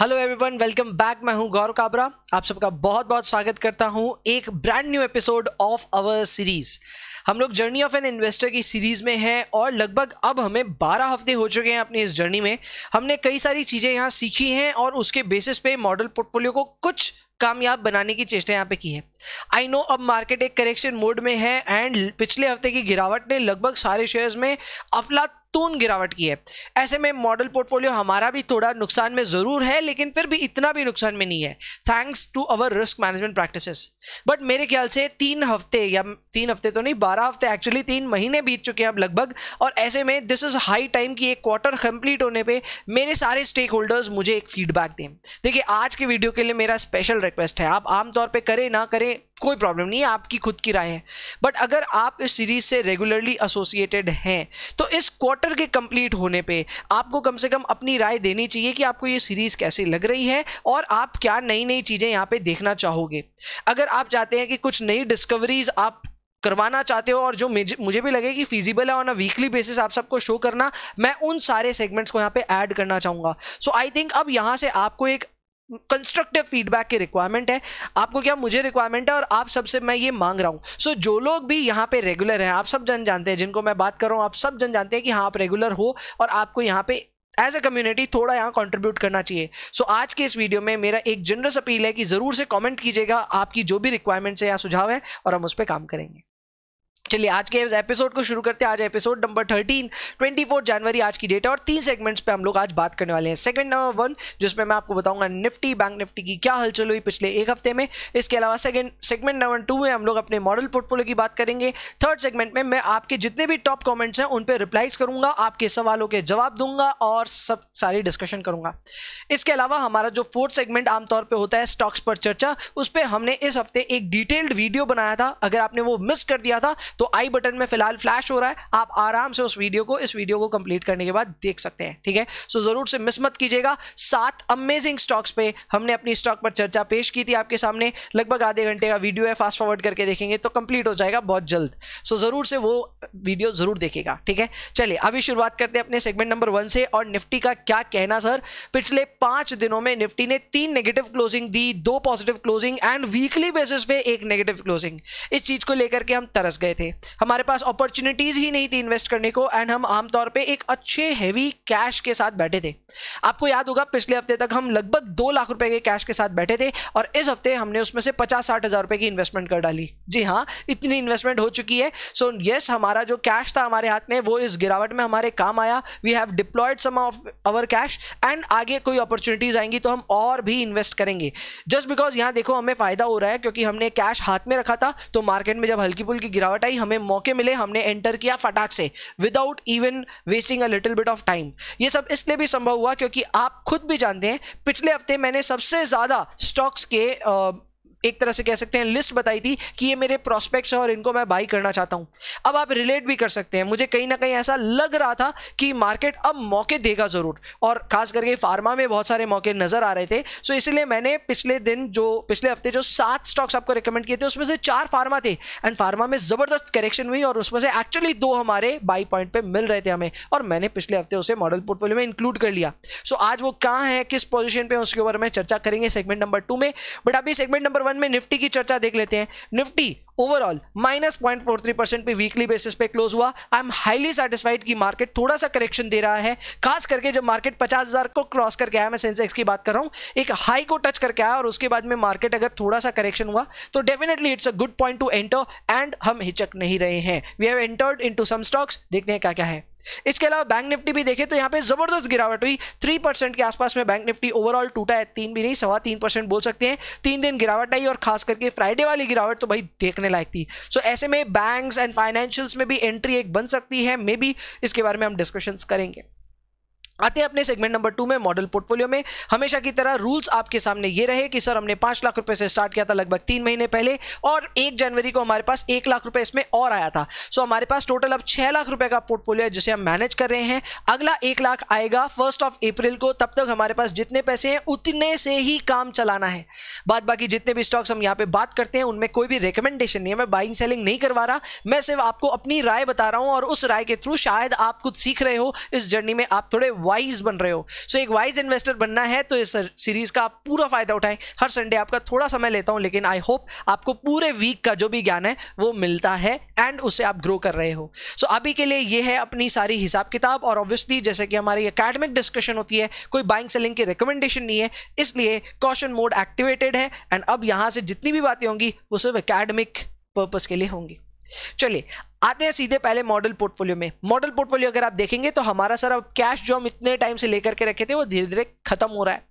hello everyone welcome back मैं हूं गौरव काबरा आप सबका बहुत बहुत स्वागत करता हूं एक brand new episode of our series हम लोग जर्नी ऑफ एन इन्वेस्टर की सीरीज में हैं और लगभग अब हमें 12 हफ्ते हो चुके हैं अपनी इस जर्नी में हमने कई सारी चीज़ें यहाँ सीखी हैं और उसके बेसिस पे मॉडल पोर्टफोलियो को कुछ कामयाब बनाने की चेष्टा यहाँ पे की है आई नो अब मार्केट एक करेक्शन मोड में है एंड पिछले हफ्ते की गिरावट ने लगभग सारे शेयर्स में अफला मातून गिरावट की है ऐसे में मॉडल पोर्टफोलियो हमारा भी थोड़ा नुकसान में ज़रूर है लेकिन फिर भी इतना भी नुकसान में नहीं है thanks to our risk management practice but मेरे ख्याल से तीन हफ्ते या तीन हफ्ते तो नहीं बारह हफ्ते एक्चुअली तीन महीने बीत चुके हैं अब लगभग और ऐसे में दिस इज़ हाई टाइम कि एक क्वार्टर कंप्लीट होने पर मेरे सारे स्टेक होल्डर्स मुझे एक फीडबैक दें देखिए आज के वीडियो के लिए मेरा स्पेशल रिक्वेस्ट है आप आमतौर पर करें ना करें कोई प्रॉब्लम नहीं है आपकी खुद की राय है बट अगर आप इस सीरीज से रेगुलरली एसोसिएटेड हैं तो इस क्वार्टर क्वार्टर के कंप्लीट होने पे आपको कम से कम अपनी राय देनी चाहिए कि आपको ये सीरीज़ कैसे लग रही है और आप क्या नई नई चीज़ें यहाँ पे देखना चाहोगे अगर आप चाहते हैं कि कुछ नई डिस्कवरीज आप करवाना चाहते हो और जो मुझे भी लगे कि फिजिबल है ऑन अ वीकली बेसिस आप सबको शो करना मैं उन सारे सेगमेंट्स को यहाँ पे ऐड करना चाहूंगा सो आई थिंक अब यहाँ से आपको एक कंस्ट्रक्टिव फीडबैक की रिक्वायरमेंट है आपको क्या मुझे रिक्वायरमेंट है और आप सबसे मैं ये मांग रहा हूँ सो so, जो लोग भी यहाँ पे रेगुलर हैं आप सब जन जानते हैं जिनको मैं बात कर रहा हूँ आप सब जन जानते हैं कि हाँ आप रेगुलर हो और आपको यहाँ पे एज ए कम्युनिटी थोड़ा यहाँ कंट्रीब्यूट करना चाहिए सो so, आज के इस वीडियो में मेरा एक जनरस अपील है कि ज़रूर से कॉमेंट कीजिएगा आपकी जो भी रिक्वायरमेंट्स है या सुझाव है और हम उस पर काम करेंगे चलिए आज के एपिसोड को शुरू करते हैं आज episode number thirteen twenty four January आज की डेट है और तीन सेगमेंट्स पे हम लोग आज बात करने वाले हैं सेगमेंट नंबर वन जिसमें मैं आपको बताऊंगा निफ्टी बैंक निफ्टी की क्या हलचल हुई पिछले एक हफ्ते में इसके अलावा सेकंड सेगमेंट नंबर टू में हम लोग अपने मॉडल पोर्टफोलियो की बात करेंगे थर्ड सेगमेंट में मैं आपके जितने भी टॉप कॉमेंट्स हैं उन पर रिप्लाइज करूंगा आपके सवालों के जवाब दूंगा और सब सारी डिस्कशन करूंगा इसके अलावा हमारा जो फोर्थ सेगमेंट आमतौर पर होता है स्टॉक्स पर चर्चा उस पर हमने इस हफ्ते एक डिटेल्ड वीडियो बनाया था अगर आपने वो मिस कर दिया था तो आई बटन में फिलहाल फ्लैश हो रहा है आप आराम से उस वीडियो को इस वीडियो को कंप्लीट करने के बाद देख सकते हैं ठीक है सो जरूर से मिस मत कीजिएगा सात अमेजिंग स्टॉक्स पे हमने अपनी स्टॉक पर चर्चा पेश की थी आपके सामने लगभग आधे घंटे का वीडियो है फास्ट फॉरवर्ड करके देखेंगे तो कंप्लीट हो जाएगा बहुत जल्द सो जरूर से वो वीडियो जरूर देखेगा ठीक है चलिए अभी शुरुआत करते हैं अपने सेगमेंट नंबर वन से और निफ्टी का क्या कहना सर पिछले पांच दिनों में निफ्टी ने तीन नेगेटिव क्लोजिंग दी दो positive closing and weekly basis पे एक नेगेटिव क्लोजिंग इस चीज को लेकर के हम तरस गए थे हमारे पास अपॉर्चुनिटीज ही नहीं थी इन्वेस्ट करने को एंड हम आमतौर पे एक अच्छे हैवी कैश के साथ बैठे थे आपको याद होगा पिछले हफ्ते तक हम लगभग दो लाख रुपए के कैश के साथ बैठे थे और इस हफ्ते हमने उसमें से पचास साठ हज़ार रुपए की इन्वेस्टमेंट कर डाली जी हाँ इतनी इन्वेस्टमेंट हो चुकी है सो so, येस yes, हमारा जो कैश था हमारे हाथ में वो इस गिरावट में हमारे काम आया we have deployed some of our cash and आगे कोई अपॉर्चुनिटीज आएंगी तो हम और भी इन्वेस्ट करेंगे जस्ट बिकॉज यहाँ देखो हमें फ़ायदा हो रहा है क्योंकि हमने कैश हाथ में रखा था तो मार्केट में जब हल्की पुल्की गिरावट आई हमें मौके मिले हमने एंटर किया फटाक से without even wasting a little bit of time ये सब इसलिए भी संभव हुआ क्योंकि आप खुद भी जानते हैं पिछले हफ्ते मैंने सबसे ज़्यादा स्टॉक्स के एक तरह से कह सकते हैं लिस्ट बताई थी कि ये मेरे प्रोस्पेक्ट्स हैं और इनको मैं बाई करना चाहता हूँ अब आप रिलेट भी कर सकते हैं मुझे कहीं ना कहीं ऐसा लग रहा था कि मार्केट अब मौके देगा ज़रूर और खास करके फार्मा में बहुत सारे मौके नज़र आ रहे थे सो इसलिए मैंने पिछले दिन जो पिछले हफ्ते जो सात स्टॉक्स आपको रिकमेंड किए थे उसमें से चार फार्मा थे एंड फार्मा में ज़बरदस्त करेक्शन हुई और उसमें से एक्चुअली दो हमारे बाई पॉइंट पर मिल रहे थे हमें और मैंने पिछले हफ्ते उसे मॉडल पोर्टफोलियो में इंक्लूड कर लिया सो आज वो कहाँ है किस पोजिशन पर उसके ऊपर मैं चर्चा करेंगे सेगमेंट नंबर टू में बट अभी सेगमेंट नंबर वन में निफ्टी की चर्चा देख लेते हैं Nifty overall minus point four three percent पे वीकली बेसिस पे क्लोज हुआ आई एम हाईली सेटिस्फाइड कि मार्केट थोड़ा सा करेक्शन दे रहा है खास करके जब मार्केट पचास हज़ार को क्रॉस करके आया मैं सेंसेक्स की बात कर रहा हूँ एक हाई को टच करके आया और उसके बाद में मार्केट अगर थोड़ा सा करेक्शन हुआ तो definitely it's a good point to enter and हम हिचक नहीं रहे हैं we have entered in some stocks देखते हैं क्या क्या है इसके अलावा बैंक निफ्टी भी देखें तो यहाँ पे जबरदस्त गिरावट हुई थ्री परसेंट के आसपास में बैंक निफ्टी ओवरऑल टूटा है तीन भी नहीं सवा तीन परसेंट बोल सकते हैं तीन दिन गिरावट आई और खास करके फ्राइडे वाली गिरावट तो भाई देखने लायक थी सो so, ऐसे में बैंक्स एंड फाइनेंशियल्स में भी एंट्री एक बन सकती है मे बी इसके बारे में हम डिस्कशंस करेंगे आते हैं अपने सेगमेंट नंबर टू में मॉडल पोर्टफोलियो में हमेशा की तरह रूल्स आपके सामने ये रहे कि सर हमने पाँच लाख रुपए से स्टार्ट किया था लगभग तीन महीने पहले और एक जनवरी को हमारे पास एक लाख रुपए इसमें और आया था सो हमारे पास टोटल अब छः लाख रुपए का पोर्टफोलियो है जिसे हम मैनेज कर रहे हैं अगला एक लाख आएगा फर्स्ट ऑफ अप्रैल को तब तक हमारे पास जितने पैसे हैं उतने से ही काम चलाना है बाद बाकी जितने भी स्टॉक्स हम यहाँ पे बात करते हैं उनमें कोई भी रिकमेंडेशन नहीं है मैं बाइंग सेलिंग नहीं करवा रहा मैं सिर्फ आपको अपनी राय बता रहा हूँ और उस राय के थ्रू शायद आप कुछ सीख रहे हो इस जर्नी में आप थोड़े वाइज बन रहे हो सो so, एक वाइज इन्वेस्टर बनना है तो इस सीरीज का आप पूरा फायदा उठाएं हर संडे आपका थोड़ा समय लेता हूं लेकिन आई होप आपको पूरे वीक का जो भी ज्ञान है वो मिलता है एंड उससे आप ग्रो कर रहे हो सो so, अभी के लिए ये है अपनी सारी हिसाब किताब और ऑब्वियसली जैसे कि हमारी अकेडमिक डिस्कशन होती है कोई बाइंग सेलिंग की रिकमेंडेशन नहीं है इसलिए कॉशन मोड एक्टिवेटेड है एंड अब यहां से जितनी भी बातें होंगी वो सिर्फ अकेडमिक पर्पज के लिए होंगी चलिए आते हैं सीधे पहले मॉडल पोर्टफोलियो में मॉडल पोर्टफोलियो अगर आप देखेंगे तो हमारा सारा कैश जो हम इतने टाइम से लेकर के रखे थे वो धीरे धीरे खत्म हो रहा है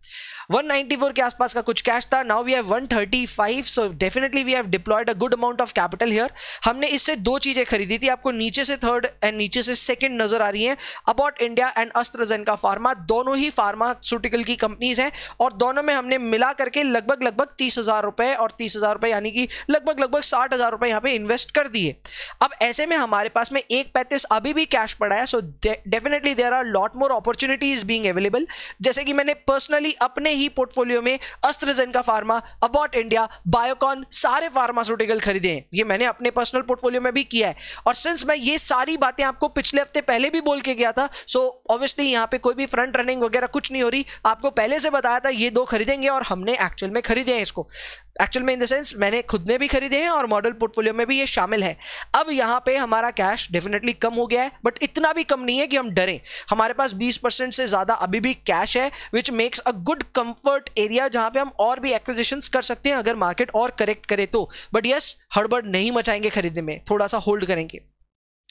194 के आसपास का कुछ कैश था now we have 135 so definitely we have deployed a good amount of capital here हमने इससे दो चीजें खरीदी थी आपको नीचे से थर्ड एंड नीचे से सेकंड नजर आ रही है अबाउट इंडिया एंड अस्त्रजन का फार्मा दोनों ही फार्मास्यूटिकल की कंपनीज हैं और दोनों में हमने मिला करके लगभग लगभग तीस हजार रुपए और तीस हजार रुपए यानी कि लगभग लगभग साठ हजार रुपए यहाँ पे इन्वेस्ट कर दिए अब ऐसे ऐसे में हमारे पास में एक पैंतीस अभी भी कैश पड़ा है so definitely there are lot more opportunities being available जैसे कि मैंने पर्सनली अपने ही पोर्टफोलियो में अस्त्रजन का फार्मा अबॉट इंडिया बायोकॉन सारे फार्मास्यूटिकल खरीदे हैं ये मैंने अपने पर्सनल पोर्टफोलियो में भी किया है और सिंस मैं ये सारी बातें आपको पिछले हफ्ते पहले भी बोल के गया था सो ऑब्वियसली यहाँ पे कोई भी फ्रंट रनिंग वगैरह कुछ नहीं हो रही आपको पहले से बताया था ये दो खरीदेंगे और हमने एक्चुअल में खरीदे हैं इसको एक्चुअल में इन द सेंस मैंने खुद ने भी खरीदे हैं और मॉडल पोर्टफोलियो में भी ये शामिल है अब यहाँ पे हमारा कैश डेफिनेटली कम हो गया है बट इतना भी कम नहीं है कि हम डरें हमारे पास 20 परसेंट से ज़्यादा अभी भी कैश है which makes a good comfort area जहाँ पे हम और भी एक्विजिशन कर सकते हैं अगर मार्केट और करेक्ट करे तो बट यस हड़बड़ नहीं मचाएंगे खरीदने में थोड़ा सा होल्ड करेंगे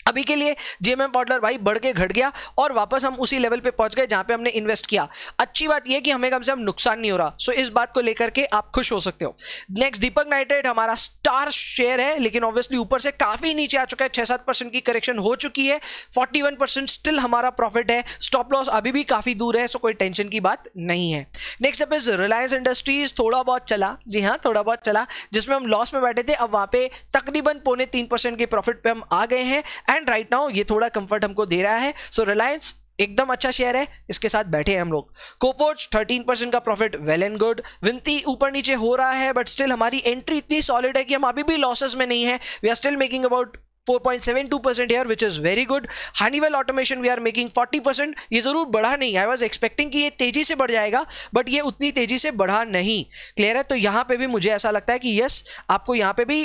अभी के लिए जीएमएम पॉडलर भाई बढ़ के घट गया और वापस हम उसी लेवल पे पहुंच गए जहां पे हमने इन्वेस्ट किया अच्छी बात यह कि हमें कम से कम नुकसान नहीं हो रहा सो इस बात को लेकर के आप खुश हो सकते हो नेक्स्ट दीपक नाइट्रेट हमारा स्टार शेयर है लेकिन ऑब्वियसली ऊपर से काफी नीचे आ चुका है छह सात परसेंट की करेक्शन हो चुकी है फोर्टी वन परसेंट स्टिल हमारा प्रॉफिट है स्टॉप लॉस अभी भी काफी दूर है सो कोई टेंशन की बात नहीं है नेक्स्ट अब इज रिलायंस इंडस्ट्रीज थोड़ा बहुत चला जी हाँ थोड़ा बहुत चला जिसमें हम लॉस में बैठे थे अब वहां पे तकरीबन पौने तीन परसेंट के प्रॉफिट पे हम आ गए हैं एंड राइट नाउ ये थोड़ा कंफर्ट हमको दे रहा है सो so, रिलायंस एकदम अच्छा शेयर है इसके साथ बैठे हैं हम लोग कोफोर्ज 13 परसेंट का प्रॉफिट वेल एंड गुड विनती ऊपर नीचे हो रहा है बट स्टिल हमारी एंट्री इतनी सॉलिड है कि हम अभी भी लॉसेस में नहीं है we are still making about 4.72% here which is very good Honeywell Automation we are making 40% ये ज़रूर बढ़ा नहीं आई वॉज एक्सपेक्टिंग कि ये तेज़ी से बढ़ जाएगा बट ये उतनी तेज़ी से बढ़ा नहीं क्लियर है तो यहां पे भी मुझे ऐसा लगता है कि यस आपको यहां पे भी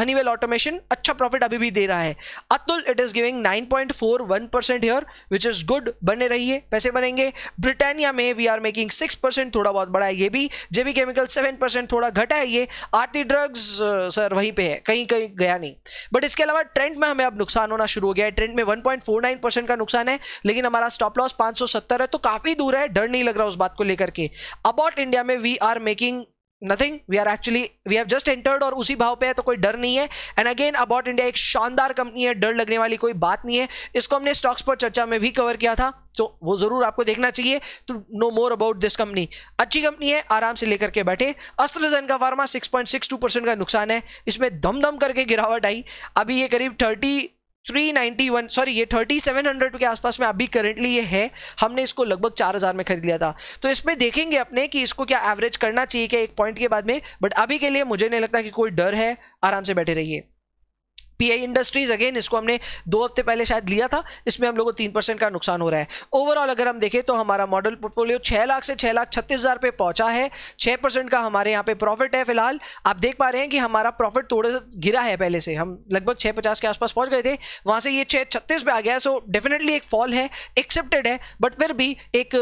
हनीवेल ऑटोमेशन अच्छा प्रॉफिट अभी भी दे रहा है Atul it is giving 9.41 percent here which is good बने है पैसे बनेंगे ब्रिटानिया में we are making six percent थोड़ा बहुत बढ़ा है ये भी जेबी केमिकल सेवन परसेंट थोड़ा घटा है ये आरती ड्रग्स सर वहीं पर है कहीं कहीं गया नहीं बट इसके अलावा ट्रेंड में हमें अब नुकसान होना शुरू हो गया है ट्रेंड में 1.49 परसेंट का नुकसान है लेकिन हमारा स्टॉप लॉस 570 है तो काफ़ी दूर है डर नहीं लग रहा उस बात को लेकर के अबाउट इंडिया में we are making nothing we are actually we have just entered और उसी भाव पे है तो कोई डर नहीं है एंड अगेन अबाउट इंडिया एक शानदार कंपनी है डर लगने वाली कोई बात नहीं है इसको हमने स्टॉक्स पर चर्चा में भी कवर किया था तो वो ज़रूर आपको देखना चाहिए तो know more about this company अच्छी कंपनी है आराम से लेकर के बैठे अस्त्रजन का फार्मा 6.62 परसेंट का नुकसान है इसमें दम दम करके गिरावट आई अभी ये करीब 30 391 सॉरी ये 3700 के आसपास में अभी करेंटली ये है हमने इसको लगभग 4000 में खरीद लिया था तो इसमें देखेंगे अपने कि इसको क्या एवरेज करना चाहिए क्या एक पॉइंट के बाद में बट अभी के लिए मुझे नहीं लगता कि कोई डर है आराम से बैठे रहिए पीआई इंडस्ट्रीज अगेन इसको हमने दो हफ्ते पहले शायद लिया था इसमें हम लोगों को तीन परसेंट का नुकसान हो रहा है ओवरऑल अगर हम देखें तो हमारा मॉडल पोर्टफोलियो छः लाख से छः लाख छत्तीस हज़ार पे पहुंचा है छः परसेंट का हमारे यहाँ पे प्रॉफिट है फिलहाल आप देख पा रहे हैं कि हमारा प्रॉफिट थोड़ा सा गिरा है पहले से हम लगभग छः पचास के आसपास पहुँच गए थे वहाँ से ये छः छत्तीस पे आ गया सो डेफिनेटली एक फॉल है एक्सेप्टेड है बट फिर भी एक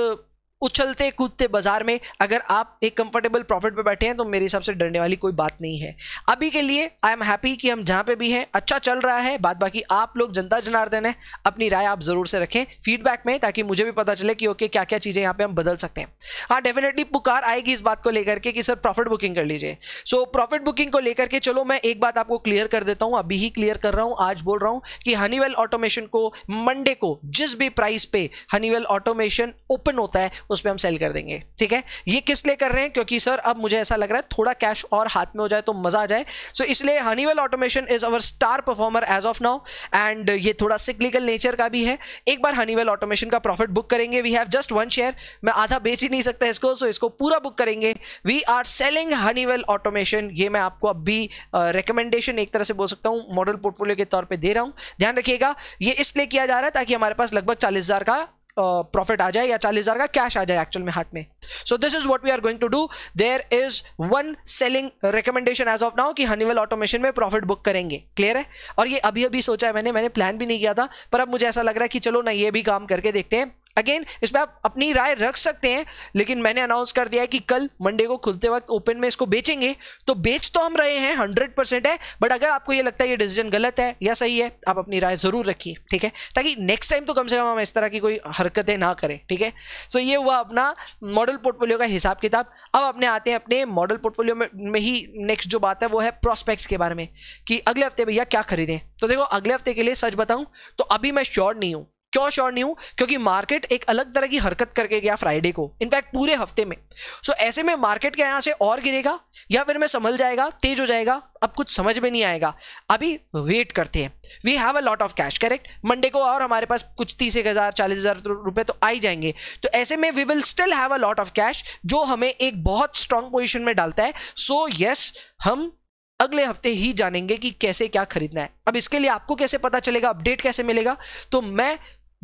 उछलते कूदते बाजार में अगर आप एक कंफर्टेबल प्रॉफिट पे बैठे हैं तो मेरे हिसाब से डरने वाली कोई बात नहीं है अभी के लिए आई एम हैप्पी कि हम जहां पे भी हैं अच्छा चल रहा है बात बाकी आप लोग जनता जनार्दन है अपनी राय आप ज़रूर से रखें फीडबैक में ताकि मुझे भी पता चले कि ओके क्या क्या चीज़ें यहाँ पे हम बदल सकते हैं हाँ डेफिनेटली पुकार आएगी इस बात को लेकर के कि सर प्रॉफिट बुकिंग कर लीजिए सो प्रॉफिट बुकिंग को लेकर के चलो मैं एक बात आपको क्लियर कर देता हूँ अभी ही क्लियर कर रहा हूँ आज बोल रहा हूँ कि हनीवेल ऑटोमेशन को मंडे को जिस भी प्राइस पे हनीवेल ऑटोमेशन ओपन होता है उस पर हम सेल कर देंगे ठीक है ये किस लिए कर रहे हैं क्योंकि सर अब मुझे ऐसा लग रहा है थोड़ा कैश और हाथ में हो जाए तो मजा आ जाए सो so, इसलिए Honeywell Automation is our star performer as of now and ये थोड़ा सिक्लिकल नेचर का भी है एक बार हनीवेल ऑटोमेशन का प्रॉफिट बुक करेंगे we have just one share मैं आधा बेच ही नहीं सकता इसको सो so इसको पूरा बुक करेंगे we are selling Honeywell Automation ये मैं आपको अब भी रिकमेंडेशन uh, एक तरह से बोल सकता हूँ मॉडल पोर्टफोलियो के तौर पर दे रहा हूँ ध्यान रखिएगा ये इसलिए किया जा रहा है ताकि हमारे पास लगभग चालीस का प्रॉफिट आ जाए या चालीस हज़ार का कैश आ जाए एक्चुअल में हाथ में so this is what we are going to do there is one selling recommendation as of now कि हनीवेल ऑटोमेशन में प्रॉफिट बुक करेंगे क्लियर है और ये अभी अभी सोचा है मैंने मैंने प्लान भी नहीं किया था पर अब मुझे ऐसा लग रहा है कि चलो ना ये भी काम करके देखते हैं अगेन इस पर आप अपनी राय रख सकते हैं लेकिन मैंने अनाउंस कर दिया है कि कल मंडे को खुलते वक्त ओपन में इसको बेचेंगे तो बेच तो हम रहे हैं हंड्रेड परसेंट है बट अगर आपको ये लगता है ये डिसीजन गलत है या सही है आप अपनी राय ज़रूर रखिए ठीक है ताकि नेक्स्ट टाइम तो कम से कम हम इस तरह की कोई हरकतें ना करें ठीक है सो ये हुआ अपना मॉडल पोर्टफोलियो का हिसाब किताब अब अपने आते हैं अपने मॉडल पोर्टफोलियो में, ही नेक्स्ट जो बात है वो है प्रॉस्पेक्ट्स के बारे में कि अगले हफ्ते भैया क्या खरीदें तो देखो अगले हफ्ते के लिए सच बताऊं तो अभी मैं श्योर नहीं हूँ क्यों श्योर नहीं हूं क्योंकि मार्केट एक अलग तरह की हरकत करके गया फ्राइडे को इनफैक्ट पूरे हफ्ते में सो so, ऐसे में मार्केट क्या यहां से और गिरेगा या फिर मैं संभल जाएगा तेज हो जाएगा अब कुछ समझ में नहीं आएगा अभी वेट करते हैं we have a lot of cash correct Monday को और हमारे पास कुछ तीस एक हज़ार चालीस हज़ार रुपए तो आ ही जाएंगे तो ऐसे में we will still have a lot of cash जो हमें एक बहुत स्ट्रांग पोजिशन में डालता है सो so, यस yes, हम अगले हफ्ते ही जानेंगे कि कैसे क्या खरीदना है अब इसके लिए आपको कैसे पता चलेगा अपडेट कैसे मिलेगा तो मैं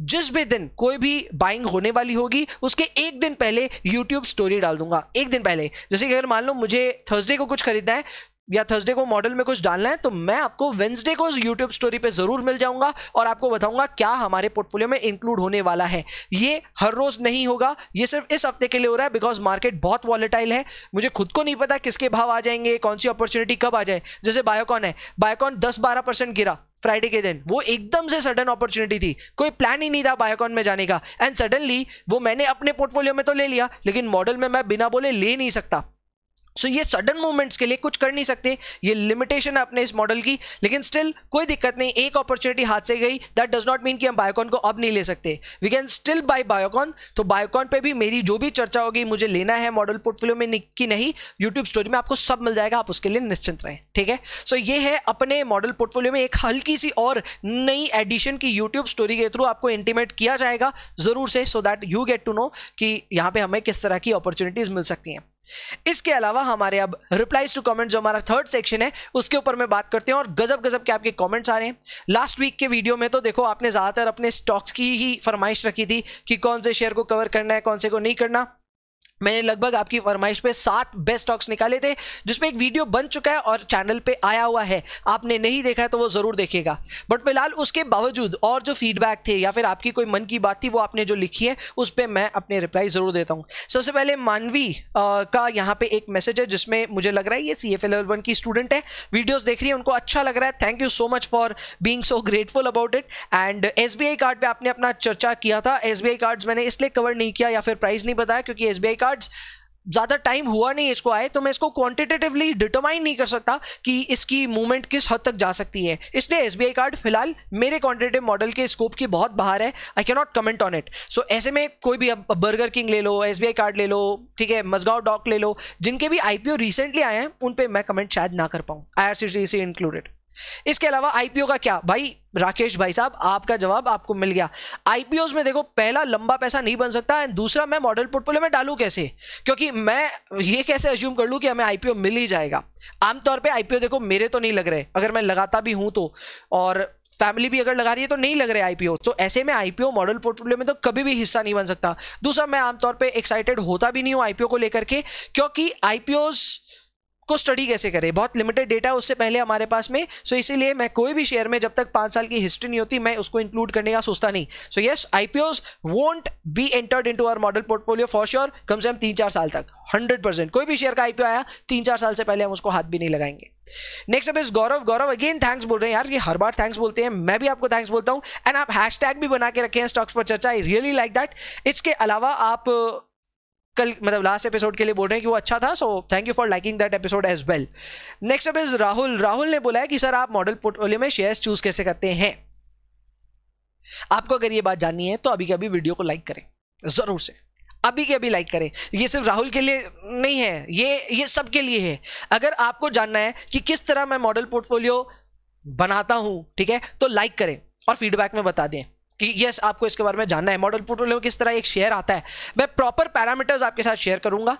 जिस भी दिन कोई भी बाइंग होने वाली होगी उसके एक दिन पहले यूट्यूब स्टोरी डाल दूंगा एक दिन पहले जैसे कि अगर मान लो मुझे थर्सडे को कुछ खरीदना है या थर्सडे को मॉडल में कुछ डालना है तो मैं आपको वेंसडे को यूट्यूब स्टोरी पे ज़रूर मिल जाऊंगा और आपको बताऊंगा क्या हमारे पोर्टफोलियो में इंक्लूड होने वाला है ये हर रोज़ नहीं होगा ये सिर्फ इस हफ्ते के लिए हो रहा है बिकॉज मार्केट बहुत वॉलेटाइल है मुझे खुद को नहीं पता किसके भाव आ जाएंगे कौन सी अपॉर्चुनिटी कब आ जाए जैसे बायोकॉन है बायोकॉन दस बारह गिरा फ्राइडे के दिन वो एकदम से सडन अपॉर्चुनिटी थी कोई प्लान ही नहीं था बायोकॉन में जाने का एंड सडनली वो मैंने अपने पोर्टफोलियो में तो ले लिया लेकिन मॉडल में मैं बिना बोले ले नहीं सकता सो so, ये सडन मूवमेंट्स के लिए कुछ कर नहीं सकते ये लिमिटेशन है अपने इस मॉडल की लेकिन स्टिल कोई दिक्कत नहीं एक अपॉर्चुनिटी हाथ से गई दैट डज नॉट मीन कि हम बायोकॉन को अब नहीं ले सकते we can still buy Biocon तो बायोकॉन पे भी मेरी जो भी चर्चा होगी मुझे लेना है मॉडल पोर्टफोलियो में कि नहीं यूट्यूब स्टोरी में आपको सब मिल जाएगा आप उसके लिए निश्चिंत रहें ठीक है सो so, ये है अपने मॉडल पोर्टफोलियो में एक हल्की सी और नई एडिशन की यूट्यूब स्टोरी के थ्रू आपको इंटीमेट किया जाएगा जरूर से so that you get to know कि यहाँ पे हमें किस तरह की अपॉर्चुनिटीज मिल सकती हैं इसके अलावा हमारे अब रिप्लाइज टू कमेंट जो हमारा थर्ड सेक्शन है उसके ऊपर मैं बात करते हैं और गजब गजब के आपके कमेंट्स आ रहे हैं लास्ट वीक के वीडियो में तो देखो आपने ज़्यादातर अपने स्टॉक्स की ही फरमाइश रखी थी कि कौन से शेयर को कवर करना है कौन से को नहीं करना मैंने लगभग आपकी फरमाइश पे सात बेस्ट स्टॉक्स निकाले थे जिसमें एक वीडियो बन चुका है और चैनल पे आया हुआ है आपने नहीं देखा है तो वो ज़रूर देखेगा बट फिलहाल उसके बावजूद और जो फीडबैक थे या फिर आपकी कोई मन की बात थी वो आपने जो लिखी है उस पर मैं अपने रिप्लाई ज़रूर देता हूँ सबसे पहले मानवी का यहाँ पर एक मैसेज है जिसमें मुझे लग रहा है ये सी एफ वन की स्टूडेंट है वीडियोज़ देख रही है उनको अच्छा लग रहा है thank you so much for being so grateful about it and S card पर आपने अपना चर्चा किया था एस कार्ड्स मैंने इसलिए कवर नहीं किया या फिर प्राइस नहीं बताया क्योंकि एस कार्ड रिगार्ड्स ज़्यादा टाइम हुआ नहीं इसको आए तो मैं इसको क्वांटिटेटिवली डिटरमाइन नहीं कर सकता कि इसकी मूवमेंट किस हद तक जा सकती है इसलिए एस कार्ड फिलहाल मेरे क्वांटिटेटिव मॉडल के स्कोप की बहुत बाहर है I can not comment on it so ऐसे में कोई भी अब बर्गर किंग ले लो एस कार्ड ले लो ठीक है मजगांव डॉक ले लो जिनके भी आई रिसेंटली आए हैं उन पर मैं कमेंट शायद ना कर पाऊँ आई इंक्लूडेड इसके अलावा आईपीओ का क्या भाई राकेश भाई साहब आपका जवाब आपको मिल गया आईपीओ में देखो पहला लंबा पैसा नहीं बन सकता एंड दूसरा मैं मॉडल पोर्टफोलियो में डालू कैसे क्योंकि मैं ये कैसे अज्यूम कर लूँ कि हमें आईपीओ मिल ही जाएगा आमतौर पर आईपीओ देखो मेरे तो नहीं लग रहे अगर मैं लगाता भी हूं तो और फैमिली भी अगर लगा रही है तो नहीं लग रहे आईपीओ तो ऐसे में आईपीओ मॉडल पोर्टफोलियो में तो कभी भी हिस्सा नहीं बन सकता दूसरा मैं आमतौर पर एक्साइटेड होता भी नहीं हूँ आईपीओ को लेकर के क्योंकि आईपीओज़ को स्टडी कैसे करें बहुत लिमिटेड डेटा उससे पहले हमारे पास में सो so इसीलिए मैं कोई भी शेयर में जब तक पांच साल की हिस्ट्री नहीं होती मैं उसको इंक्लूड करने का सोचता नहीं so yes IPO won't be entered in our model portfolio for sure कम से कम तीन चार साल तक हंड्रेड परसेंट कोई भी शेयर का आईपीओ आया तीन चार साल से पहले हम उसको हाथ भी नहीं लगाएंगे नेक्स्ट अब इस गौरव गौरव अगेन थैंक्स बोल रहे हैं यार ये हर बार थैंक्स बोलते हैं मैं भी आपको थैंक्स बोलता हूँ एंड आप हैशटैग भी बना के रखे हैं स्टॉक्स पर चर्चा आई रियली लाइक दैट इसके अलावा आप कल मतलब लास्ट एपिसोड के लिए बोल रहे हैं कि वो अच्छा था so thank you for liking that episode as well next up is Rahul Rahul ने बोला है कि सर आप मॉडल पोर्टफोलियो में शेयर्स चूज कैसे करते हैं आपको अगर ये बात जाननी है तो अभी के अभी वीडियो को लाइक करें ज़रूर से अभी के अभी लाइक करें ये सिर्फ राहुल के लिए नहीं है ये ये सब के लिए है अगर आपको जानना है कि किस तरह मैं मॉडल पोर्टफोलियो बनाता हूं ठीक है तो लाइक करें और फीडबैक में बता दें कि यस आपको इसके बारे में जानना है मॉडल पोर्टफोलियो में किस तरह एक शेयर आता है मैं प्रॉपर पैरामीटर्स आपके साथ शेयर करूंगा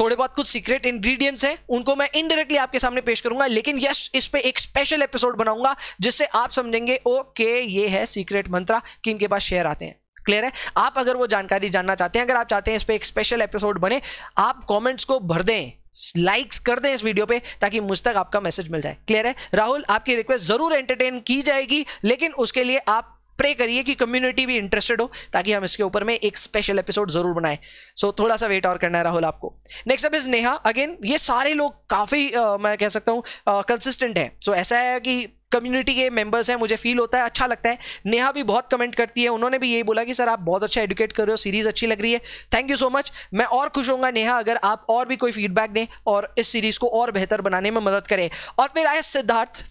थोड़े बहुत कुछ सीक्रेट इंग्रेडिएंट्स हैं उनको मैं इनडायरेक्टली आपके सामने पेश करूंगा लेकिन यस इस पे एक स्पेशल एपिसोड बनाऊंगा जिससे आप समझेंगे ओके ये है सीक्रेट मंत्रा कि इनके पास शेयर आते हैं क्लियर है आप अगर वो जानकारी जानना चाहते हैं अगर आप चाहते हैं इस पर एक स्पेशल एपिसोड बने आप कॉमेंट्स को भर दें लाइक्स कर दें इस वीडियो पे ताकि मुझ तक आपका मैसेज मिल जाए क्लियर है राहुल आपकी रिक्वेस्ट जरूर एंटरटेन की जाएगी लेकिन उसके लिए आप प्रे करिए कि कम्युनिटी भी इंटरेस्टेड हो ताकि हम इसके ऊपर में एक स्पेशल एपिसोड जरूर बनाएं सो so, थोड़ा सा वेट और करना है राहुल आपको next up is Neha again ये सारे लोग काफ़ी uh, मैं कह सकता हूँ कंसिस्टेंट uh, है सो so, ऐसा है कि कम्युनिटी के मेंबर्स हैं मुझे फील होता है अच्छा लगता है नेहा भी बहुत कमेंट करती है उन्होंने भी यही बोला कि सर आप बहुत अच्छा एडुकेट कर रहे हो सीरीज़ अच्छी लग रही है थैंक यू सो मच मैं और खुश होऊंगा नेहा अगर आप और भी कोई फीडबैक दें और इस सीरीज़ को और बेहतर बनाने में मदद करें और फिर आए सिद्धार्थ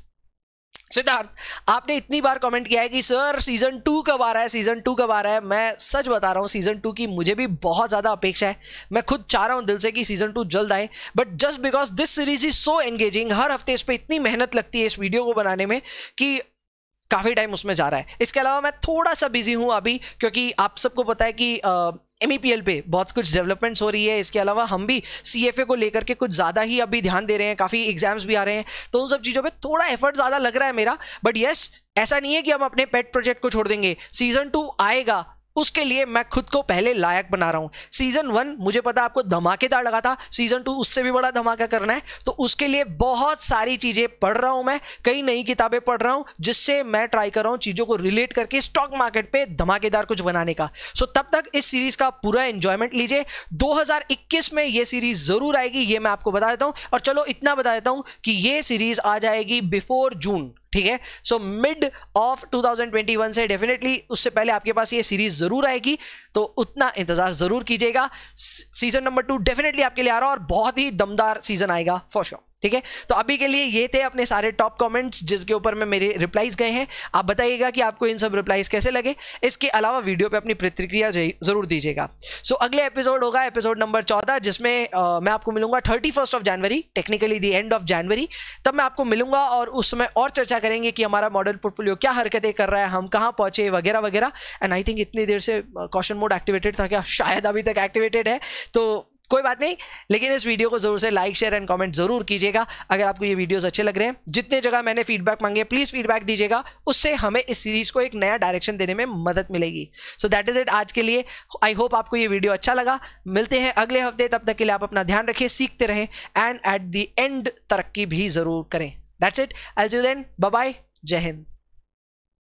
सिद्धार्थ आपने इतनी बार कमेंट किया है कि सर सीजन टू कब आ रहा है सीजन टू कब आ रहा है मैं सच बता रहा हूँ सीजन टू की मुझे भी बहुत ज़्यादा अपेक्षा है मैं खुद चाह रहा हूँ दिल से कि सीजन टू जल्द आए but just because this series is so engaging हर हफ्ते इस पर इतनी मेहनत लगती है इस वीडियो को बनाने में कि काफ़ी टाइम उसमें जा रहा है इसके अलावा मैं थोड़ा सा बिजी हूँ अभी क्योंकि आप सबको पता है कि एम e पे बहुत कुछ डेवलपमेंट्स हो रही है इसके अलावा हम भी सी को लेकर के कुछ ज़्यादा ही अभी ध्यान दे रहे हैं काफ़ी एग्जाम्स भी आ रहे हैं तो उन सब चीज़ों पर थोड़ा एफर्ट ज़्यादा लग रहा है मेरा बट येस ऐसा नहीं है कि हम अपने पेट प्रोजेक्ट को छोड़ देंगे सीजन टू आएगा उसके लिए मैं खुद को पहले लायक बना रहा हूँ सीजन वन मुझे पता आपको धमाकेदार लगा था सीजन टू उससे भी बड़ा धमाका करना है तो उसके लिए बहुत सारी चीज़ें पढ़ रहा हूँ मैं कई नई किताबें पढ़ रहा हूँ जिससे मैं ट्राई कर रहा हूँ चीज़ों को रिलेट करके स्टॉक मार्केट पे धमाकेदार कुछ बनाने का सो तब तक इस सीरीज़ का पूरा एंजॉयमेंट लीजिए दो में ये सीरीज़ ज़रूर आएगी ये मैं आपको बता देता हूँ और चलो इतना बता देता हूँ कि ये सीरीज़ आ जाएगी बिफोर जून ठीक है सो मिड ऑफ 2021 से डेफिनेटली उससे पहले आपके पास ये सीरीज जरूर आएगी तो उतना इंतजार जरूर कीजिएगा सीजन नंबर टू डेफिनेटली आपके लिए आ रहा है और बहुत ही दमदार सीजन आएगा फॉर श्योर ठीक है तो अभी के लिए ये थे अपने सारे टॉप कमेंट्स जिसके ऊपर में मेरे रिप्लाइज गए हैं आप बताइएगा कि आपको इन सब रिप्लाइज कैसे लगे इसके अलावा वीडियो पे अपनी प्रतिक्रिया जरूर दीजिएगा सो so, अगले एपिसोड होगा एपिसोड नंबर चौदह जिसमें आ, मैं आपको मिलूंगा thirty first of January technically the end of January तब मैं आपको मिलूंगा और उस समय और चर्चा करेंगे कि हमारा मॉडल पोर्टफोलियो क्या हरकतें कर रहा है हम कहाँ पहुंचे वगैरह वगैरह एंड आई थिंक इतनी देर से कॉशन मोड एक्टिवेटेड था क्या शायद अभी तक एक्टिवेटेड है तो कोई बात नहीं लेकिन इस वीडियो को जरूर से लाइक शेयर एंड कमेंट जरूर कीजिएगा अगर आपको ये वीडियोस अच्छे लग रहे हैं जितने जगह मैंने फीडबैक मांगे प्लीज फीडबैक दीजिएगा उससे हमें इस सीरीज को एक नया डायरेक्शन देने में मदद मिलेगी सो दैट इज इट आज के लिए आई होप आपको ये वीडियो अच्छा लगा मिलते हैं अगले हफ्ते तब तक के लिए आप अपना ध्यान रखिए सीखते रहें एंड एट द एंड तरक्की भी जरूर करें दैट्स इट एल जू देन बाय जय हिंद